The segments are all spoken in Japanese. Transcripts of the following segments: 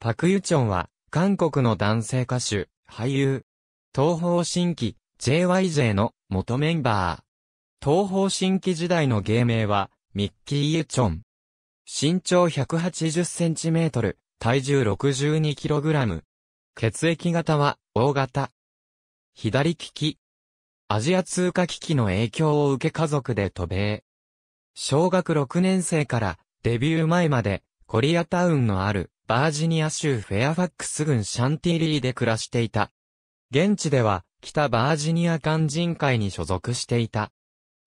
パクユチョンは、韓国の男性歌手、俳優。東方新規、JYJ の元メンバー。東方新規時代の芸名は、ミッキー・ユチョン。身長1 8 0トル、体重6 2ラム。血液型は、O 型。左利き。アジア通貨危機の影響を受け家族で渡米。小学6年生からデビュー前までコリアタウンのあるバージニア州フェアファックス郡シャンティリーで暮らしていた。現地では、北バージニア肝人会に所属していた。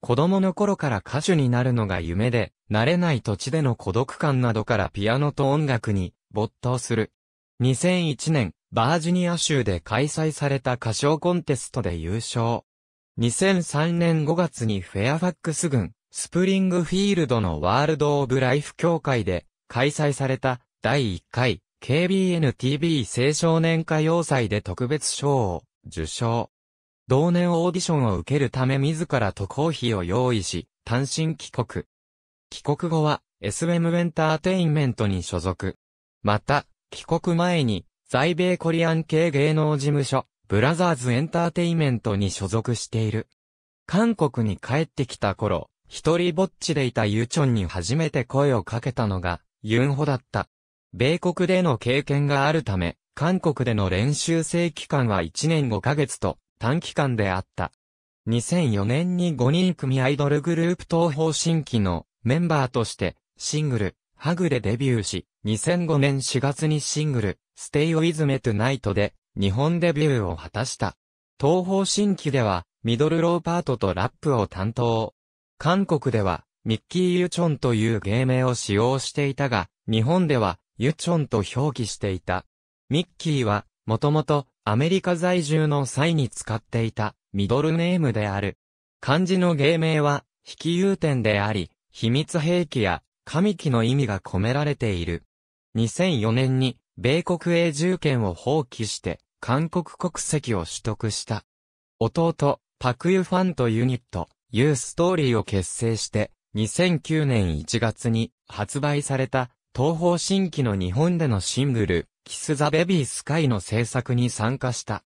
子供の頃から歌手になるのが夢で、慣れない土地での孤独感などからピアノと音楽に没頭する。2001年、バージニア州で開催された歌唱コンテストで優勝。2003年5月にフェアファックス郡、スプリングフィールドのワールド・オブ・ライフ協会で開催された第1回 KBN-TV 青少年歌謡祭で特別賞を受賞。同年オーディションを受けるため自ら渡航費を用意し、単身帰国。帰国後は SM エンターテインメントに所属。また、帰国前に在米コリアン系芸能事務所、ブラザーズエンターテインメントに所属している。韓国に帰ってきた頃、一人ぼっちでいたユチョンに初めて声をかけたのが、ユンホだった。米国での経験があるため、韓国での練習生期間は1年5ヶ月と短期間であった。2004年に5人組アイドルグループ東方新規のメンバーとしてシングル、ハグでデビューし、2005年4月にシングル、Stay With Me Tonight で日本デビューを果たした。東方新規ではミドルローパートとラップを担当。韓国ではミッキー・ユチョンという芸名を使用していたが、日本ではユチョンと表記していた。ミッキーは、もともと、アメリカ在住の際に使っていた、ミドルネームである。漢字の芸名は、引き有点であり、秘密兵器や、神器の意味が込められている。2004年に、米国永住権を放棄して、韓国国籍を取得した。弟、パクユファンとユニット、ユーストーリーを結成して、2009年1月に発売された東方新規の日本でのシングル、キス・ザ・ベビー・スカイの制作に参加した。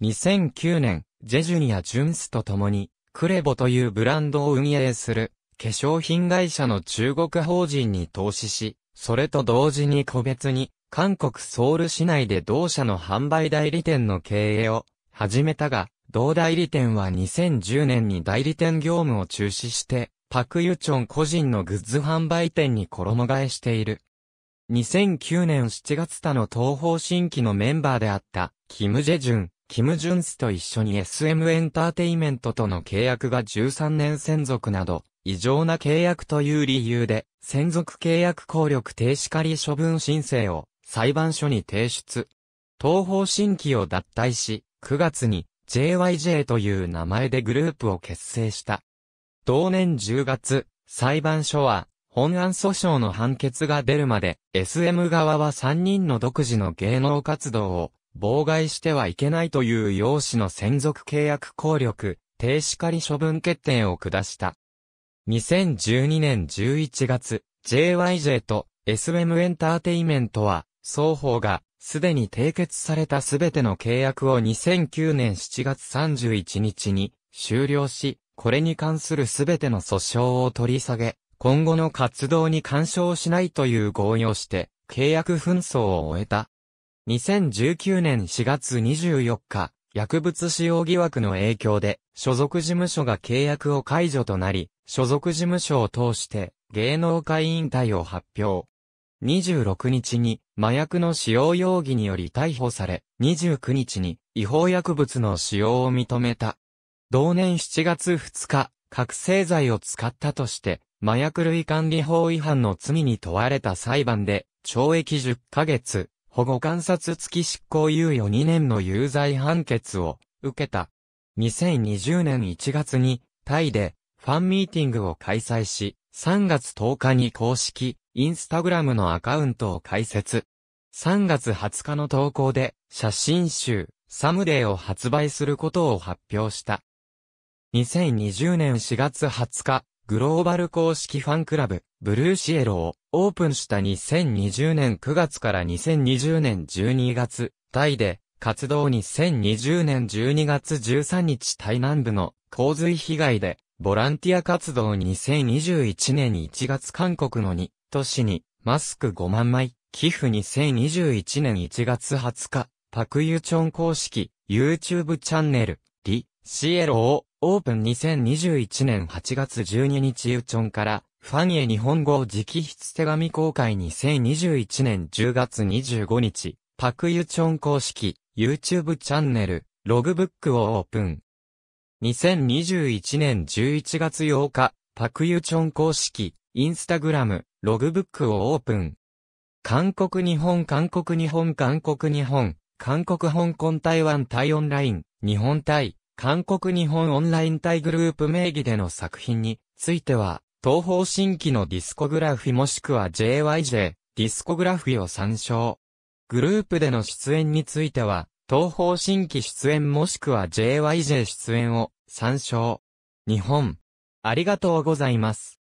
2009年、ジェジュニア・ジュンスと共に、クレボというブランドを運営する、化粧品会社の中国法人に投資し、それと同時に個別に、韓国ソウル市内で同社の販売代理店の経営を始めたが、同代理店は2010年に代理店業務を中止して、パクユチョン個人のグッズ販売店に衣替えしている。2009年7月他の東方新規のメンバーであった、キム・ジェジュン、キム・ジュンスと一緒に SM エンターテイメントとの契約が13年専属など、異常な契約という理由で、専属契約効力停止仮処分申請を裁判所に提出。東方新規を脱退し、9月に JYJ という名前でグループを結成した。同年10月、裁判所は、本案訴訟の判決が出るまで、SM 側は3人の独自の芸能活動を妨害してはいけないという用紙の専属契約効力、停止仮処分決定を下した。2012年11月、JYJ と SM エンターテイメントは、双方が、すでに締結されたすべての契約を2009年7月31日に終了し、これに関するすべての訴訟を取り下げ、今後の活動に干渉しないという合意をして、契約紛争を終えた。2019年4月24日、薬物使用疑惑の影響で、所属事務所が契約を解除となり、所属事務所を通して、芸能界引退を発表。26日に、麻薬の使用容疑により逮捕され、29日に、違法薬物の使用を認めた。同年7月2日、覚醒剤を使ったとして、麻薬類管理法違反の罪に問われた裁判で、懲役10ヶ月、保護観察付き執行猶予2年の有罪判決を受けた。2020年1月に、タイでファンミーティングを開催し、3月10日に公式、インスタグラムのアカウントを開設。3月20日の投稿で、写真集、サムデーを発売することを発表した。2020年4月20日、グローバル公式ファンクラブ、ブルーシエロをオープンした2020年9月から2020年12月、タイで、活動2020年12月13日タイ南部の洪水被害で、ボランティア活動2021年1月韓国の2都市に、マスク5万枚、寄付2021年1月20日、パクユチョン公式、YouTube チャンネル、CLO オープン2021年8月12日ユチョンからファンへ日本語直筆手紙公開2021年10月25日パクユチョン公式 YouTube チャンネルログブックをオープン2021年11月8日パクユチョン公式インスタグラムログブックをオープン韓国日本韓国日本韓国日本韓国香港台湾台オンライン日本台韓国日本オンライン対グループ名義での作品については、東方新規のディスコグラフィもしくは JYJ、ディスコグラフィを参照。グループでの出演については、東方新規出演もしくは JYJ 出演を参照。日本。ありがとうございます。